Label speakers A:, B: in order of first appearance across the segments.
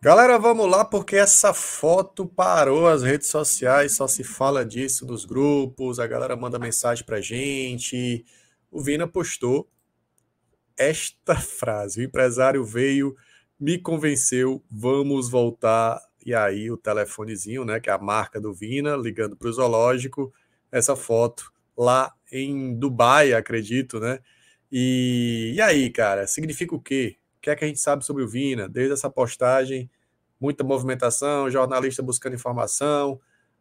A: Galera, vamos lá, porque essa foto parou as redes sociais, só se fala disso nos grupos, a galera manda mensagem pra gente. O Vina postou esta frase: o empresário veio, me convenceu, vamos voltar. E aí, o telefonezinho, né, que é a marca do Vina, ligando para o zoológico, essa foto lá em Dubai, acredito, né? E, e aí, cara, significa o quê? que é que a gente sabe sobre o Vina, desde essa postagem, muita movimentação, jornalista buscando informação.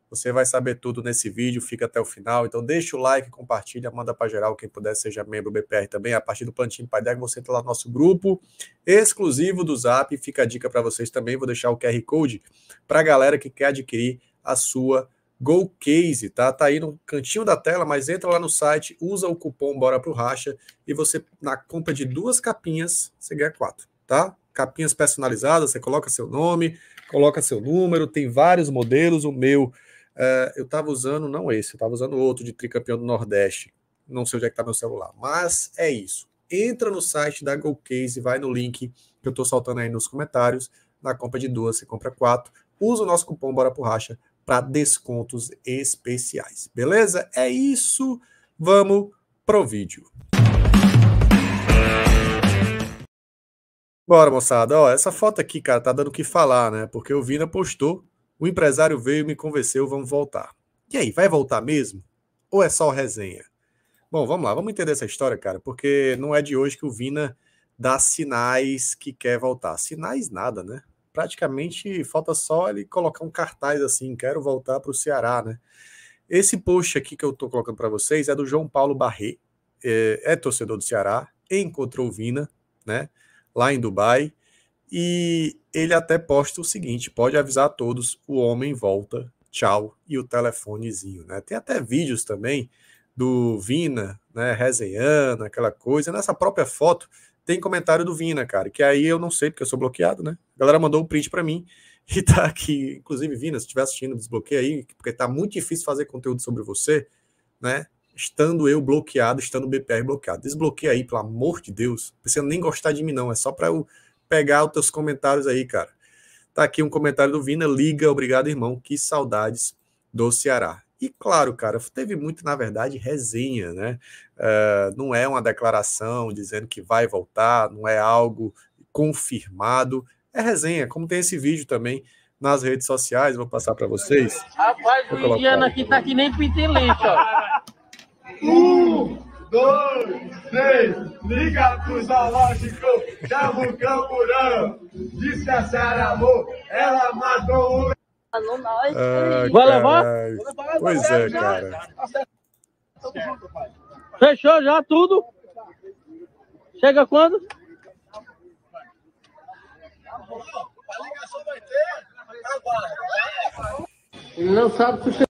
A: Você vai saber tudo nesse vídeo, fica até o final. Então deixa o like, compartilha, manda para geral quem puder, seja membro do BPR também. A partir do Plantinho Pai Deco, você entra lá no nosso grupo exclusivo do Zap. Fica a dica para vocês também. Vou deixar o QR Code para a galera que quer adquirir a sua Go Case, tá? Tá aí no cantinho da tela, mas entra lá no site, usa o cupom Bora Pro Racha e você, na compra de duas capinhas, você ganha quatro, tá? Capinhas personalizadas, você coloca seu nome, coloca seu número, tem vários modelos, o meu uh, eu tava usando, não esse, eu tava usando outro de tricampeão do Nordeste, não sei onde é que tá meu celular, mas é isso. Entra no site da Go Case, vai no link que eu tô soltando aí nos comentários, na compra de duas, você compra quatro, usa o nosso cupom Bora Pro Racha, para descontos especiais. Beleza? É isso. Vamos pro vídeo. Bora, moçada. Ó, essa foto aqui, cara, tá dando o que falar, né? Porque o Vina postou, o empresário veio e me convenceu, vamos voltar. E aí, vai voltar mesmo? Ou é só resenha? Bom, vamos lá, vamos entender essa história, cara, porque não é de hoje que o Vina dá sinais que quer voltar. Sinais nada, né? praticamente falta só ele colocar um cartaz assim, quero voltar para o Ceará, né? Esse post aqui que eu estou colocando para vocês é do João Paulo Barré, é, é, torcedor do Ceará, encontrou Vina, né? Lá em Dubai. E ele até posta o seguinte: pode avisar a todos, o homem volta, tchau, e o telefonezinho, né? Tem até vídeos também do Vina, né? Resenhando, aquela coisa. Nessa própria foto tem comentário do Vina, cara, que aí eu não sei, porque eu sou bloqueado, né? A galera mandou o um print para mim e tá aqui. Inclusive, Vina, se estiver assistindo, desbloqueia aí, porque tá muito difícil fazer conteúdo sobre você, né? Estando eu bloqueado, estando o BPR bloqueado. Desbloqueia aí, pelo amor de Deus. Não precisa nem gostar de mim, não. É só para eu pegar os teus comentários aí, cara. Tá aqui um comentário do Vina. Liga, obrigado, irmão. Que saudades do Ceará. E claro, cara, teve muito, na verdade, resenha, né? Uh, não é uma declaração dizendo que vai voltar, não é algo confirmado, é resenha, como tem esse vídeo também nas redes sociais, vou passar para vocês. Rapaz, vou o indiano aqui tá que nem pintelente, ó. um, dois, três, liga pro zoológico, chama o camburão, disse a amor, ela matou o Falou nós. Ah, vai levar? Pois é, cara. Fechou já tudo? Chega quando? Ele não sabe se...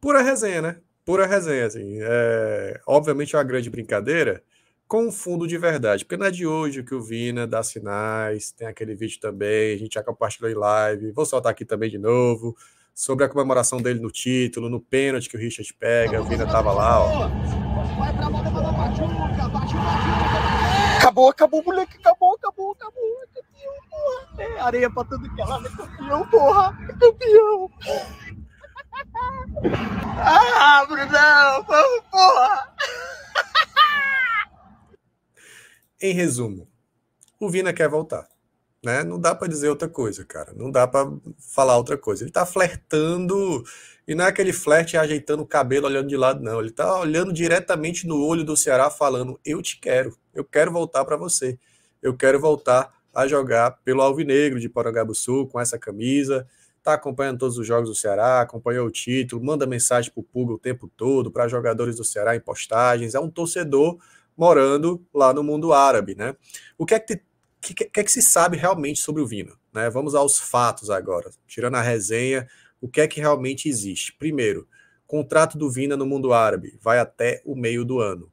A: Pura resenha, né? Pura resenha, assim. É... Obviamente é uma grande brincadeira, com fundo de verdade. Porque não é de hoje que o Vina dá sinais, tem aquele vídeo também, a gente já compartilhou em live, vou soltar aqui também de novo, sobre a comemoração dele no título, no pênalti que o Richard pega, o Vina tava lá, ó. Acabou, acabou, moleque, acabou, acabou, acabou, é campeão, porra. É, areia pra tudo que é lado, é campeão, porra, é campeão. Ah, Brunão, vamos Em resumo, o Vina quer voltar. Né? Não dá para dizer outra coisa, cara. Não dá para falar outra coisa. Ele está flertando e não é aquele flerte ajeitando o cabelo, olhando de lado, não. Ele está olhando diretamente no olho do Ceará, falando: Eu te quero, eu quero voltar para você, eu quero voltar a jogar pelo Alvinegro de Sul com essa camisa. Está acompanhando todos os jogos do Ceará, acompanhou o título, manda mensagem para o Puga o tempo todo, para jogadores do Ceará em postagens. É um torcedor morando lá no mundo árabe, né? O que é que, te, que, que, é que se sabe realmente sobre o Vina? Né? Vamos aos fatos agora, tirando a resenha, o que é que realmente existe? Primeiro, contrato do Vina no mundo árabe vai até o meio do ano.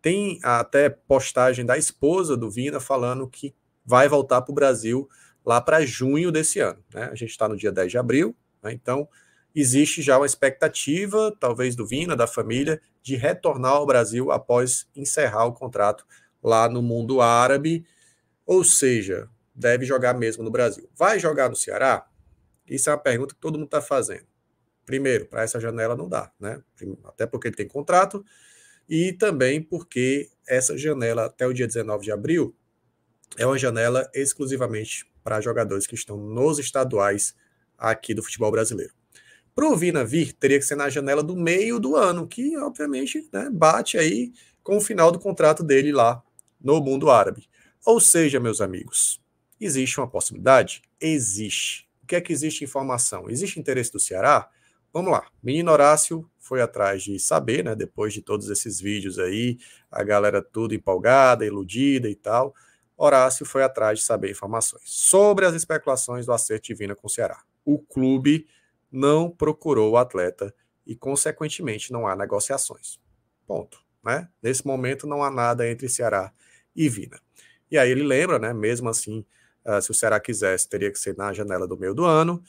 A: Tem até postagem da esposa do Vina falando que vai voltar para o Brasil lá para junho desse ano. Né? A gente está no dia 10 de abril, né? então existe já uma expectativa, talvez do Vina, da família, de retornar ao Brasil após encerrar o contrato lá no mundo árabe, ou seja, deve jogar mesmo no Brasil. Vai jogar no Ceará? Isso é uma pergunta que todo mundo está fazendo. Primeiro, para essa janela não dá, né? Até porque ele tem contrato e também porque essa janela até o dia 19 de abril é uma janela exclusivamente para jogadores que estão nos estaduais aqui do futebol brasileiro. Para o Vina vir, teria que ser na janela do meio do ano, que obviamente né, bate aí com o final do contrato dele lá no mundo árabe. Ou seja, meus amigos, existe uma possibilidade? Existe. O que é que existe informação? Existe interesse do Ceará? Vamos lá. Menino Horácio foi atrás de saber, né? Depois de todos esses vídeos aí, a galera tudo empolgada, iludida e tal. Horácio foi atrás de saber informações sobre as especulações do acerto divino com o Ceará. O clube não procurou o atleta e, consequentemente, não há negociações. Ponto. Né? Nesse momento, não há nada entre Ceará e Vina. E aí ele lembra, né? Mesmo assim, uh, se o Ceará quisesse, teria que ser na janela do meio do ano.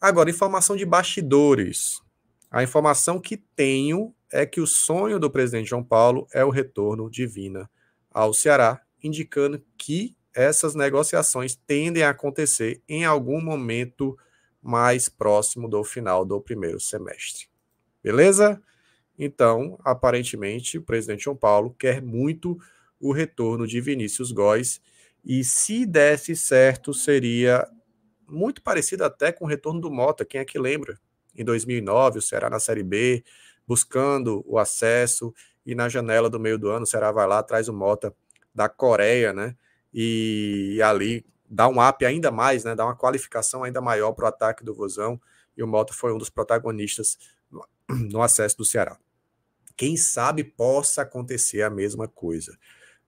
A: Agora, informação de bastidores. A informação que tenho é que o sonho do presidente João Paulo é o retorno de Vina ao Ceará, indicando que essas negociações tendem a acontecer em algum momento mais próximo do final do primeiro semestre. Beleza? Então, aparentemente, o presidente João Paulo quer muito o retorno de Vinícius Góes e se desse certo, seria muito parecido até com o retorno do Mota, quem é que lembra? Em 2009, o Ceará na Série B, buscando o acesso, e na janela do meio do ano, o Ceará vai lá, traz o Mota da Coreia, né? E ali dar um up ainda mais, né, dar uma qualificação ainda maior para o ataque do Vozão, e o Mota foi um dos protagonistas no, no acesso do Ceará. Quem sabe possa acontecer a mesma coisa,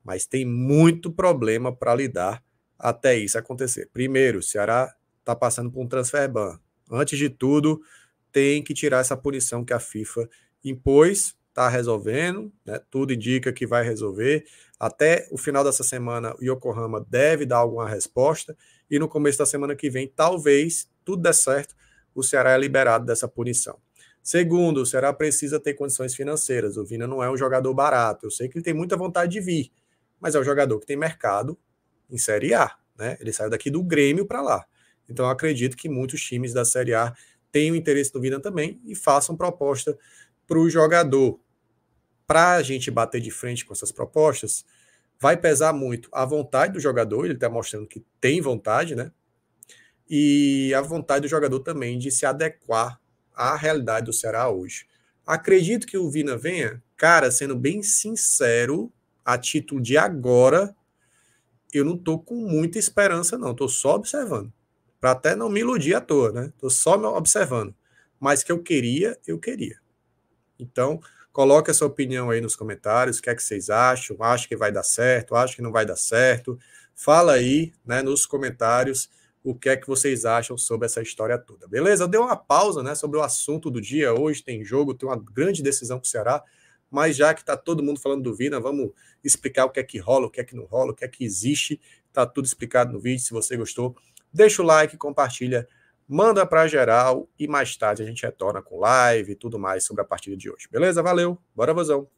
A: mas tem muito problema para lidar até isso acontecer. Primeiro, o Ceará está passando por um transfer ban. Antes de tudo, tem que tirar essa punição que a FIFA impôs está resolvendo, né? tudo indica que vai resolver. Até o final dessa semana, o Yokohama deve dar alguma resposta, e no começo da semana que vem, talvez, tudo der certo, o Ceará é liberado dessa punição. Segundo, o Ceará precisa ter condições financeiras. O Vina não é um jogador barato. Eu sei que ele tem muita vontade de vir, mas é um jogador que tem mercado em Série A. Né? Ele saiu daqui do Grêmio para lá. Então, acredito que muitos times da Série A tenham interesse no Vina também e façam proposta para o jogador para a gente bater de frente com essas propostas, vai pesar muito a vontade do jogador, ele está mostrando que tem vontade, né? E a vontade do jogador também de se adequar à realidade do Ceará hoje. Acredito que o Vina venha, cara, sendo bem sincero, a título de agora, eu não tô com muita esperança, não. Tô só observando. Para até não me iludir à toa, né? Tô só observando. Mas que eu queria, eu queria. Então, Coloque a sua opinião aí nos comentários, o que é que vocês acham, acho que vai dar certo, acho que não vai dar certo. Fala aí né, nos comentários o que é que vocês acham sobre essa história toda. Beleza? Eu dei uma pausa né, sobre o assunto do dia. Hoje tem jogo, tem uma grande decisão com o Ceará, mas já que está todo mundo falando do Vina, vamos explicar o que é que rola, o que é que não rola, o que é que existe. Está tudo explicado no vídeo. Se você gostou, deixa o like, compartilha manda para geral e mais tarde a gente retorna com live e tudo mais sobre a partida de hoje. Beleza? Valeu. Bora, vazão.